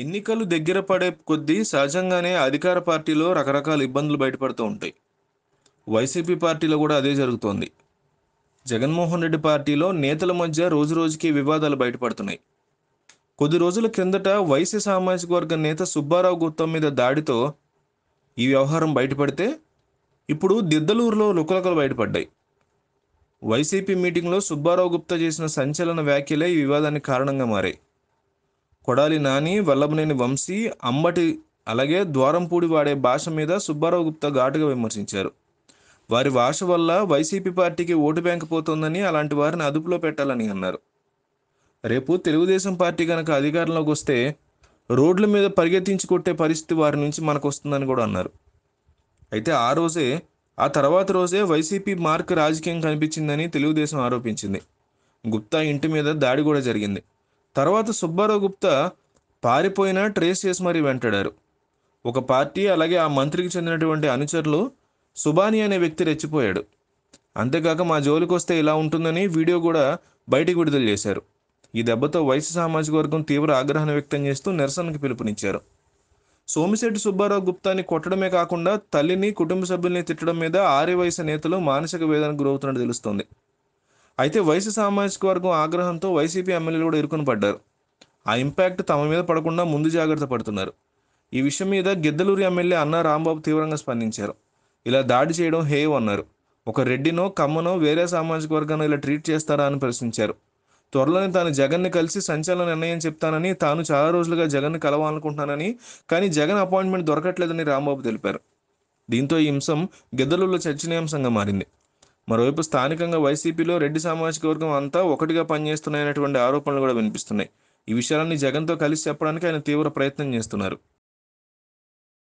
ఎన్నికలు దగ్గర పడే కొద్దీ సహజంగానే అధికార పార్టీలో రకరకాల ఇబ్బందులు బయటపడుతూ ఉంటాయి వైసీపీ పార్టీలో కూడా అదే జరుగుతోంది జగన్మోహన్ రెడ్డి పార్టీలో నేతల మధ్య రోజు రోజుకి వివాదాలు బయటపడుతున్నాయి కొద్ది రోజుల క్రిందట వైసీ సామాజిక వర్గ నేత సుబ్బారావు గుత్తం మీద దాడితో ఈ వ్యవహారం బయటపడితే ఇప్పుడు దిద్దలూరులో లుకలకలు బయటపడ్డాయి వైసీపీ మీటింగ్లో సుబ్బారావు గుప్తా చేసిన సంచలన వ్యాఖ్యలే ఈ వివాదానికి కారణంగా మారాయి కొడాలి నాని వల్లభనేని వంశీ అంబటి అలాగే ద్వారంపూడి వాడే భాష మీద సుబ్బారావు గుప్తా ఘాటుగా విమర్శించారు వారి భాష వల్ల వైసీపీ పార్టీకి ఓటు బ్యాంక్ పోతోందని అలాంటి వారిని అదుపులో పెట్టాలని అన్నారు రేపు తెలుగుదేశం పార్టీ కనుక అధికారంలోకి వస్తే రోడ్ల మీద పరిగెత్తించి కొట్టే పరిస్థితి వారి నుంచి మనకు వస్తుందని కూడా అన్నారు అయితే ఆ రోజే ఆ తర్వాత రోజే వైసీపీ మార్క్ రాజకీయం కనిపించిందని తెలుగుదేశం ఆరోపించింది గుప్తా ఇంటి మీద దాడి కూడా జరిగింది తర్వాత సుబ్బారావు గుప్తా పారిపోయినా ట్రేస్ చేసి మరీ వెంటాడారు ఒక పార్టీ అలాగే ఆ మంత్రికి చెందినటువంటి అనుచరులు సుబాని అనే వ్యక్తి రెచ్చిపోయాడు అంతేకాక మా జోలికి వస్తే ఇలా ఉంటుందని వీడియో కూడా బయటికి విడుదల చేశారు ఈ దెబ్బతో వైసీ సామాజిక వర్గం తీవ్ర ఆగ్రహం వ్యక్తం చేస్తూ నిరసనకు పిలుపునిచ్చారు సోమిశెట్టి సుబ్బారావు గుప్తాని కొట్టడమే కాకుండా తల్లిని కుటుంబ సభ్యుల్ని తిట్టడం మీద వయసు నేతలు మానసిక వేదనకు గురవుతున్నట్టు తెలుస్తోంది అయితే వైసీ సామాజిక వర్గం ఆగ్రహంతో వైసీపీ ఎమ్మెల్యేలు కూడా ఇరుకుని పడ్డారు ఆ ఇంపాక్ట్ తమ మీద పడకుండా ముందు జాగ్రత్త పడుతున్నారు ఈ విషయం మీద గిద్దలూరు ఎమ్మెల్యే అన్న రాంబాబు తీవ్రంగా స్పందించారు ఇలా దాడి చేయడం హేవ్ అన్నారు ఒక రెడ్డినో కమ్మనో వేరే సామాజిక వర్గాన్ని ఇలా ట్రీట్ చేస్తారా అని ప్రశ్నించారు త్వరలోనే తాను జగన్ని కలిసి సంచలన నిర్ణయం చెప్తానని తాను చాలా రోజులుగా జగన్ని కలవాలనుకుంటున్నానని కానీ జగన్ అపాయింట్మెంట్ దొరకట్లేదని రాంబాబు తెలిపారు దీంతో ఈ అంశం గిద్దలూరులో చర్చనీయాంశంగా మారింది మరోవైపు స్థానికంగా వైసీపీలో రెడ్డి సామాజిక వర్గం అంతా ఒకటిగా పనిచేస్తున్నాయనేటువంటి ఆరోపణలు కూడా వినిపిస్తున్నాయి ఈ విషయాలన్నీ జగన్తో కలిసి చెప్పడానికి ఆయన తీవ్ర ప్రయత్నం చేస్తున్నారు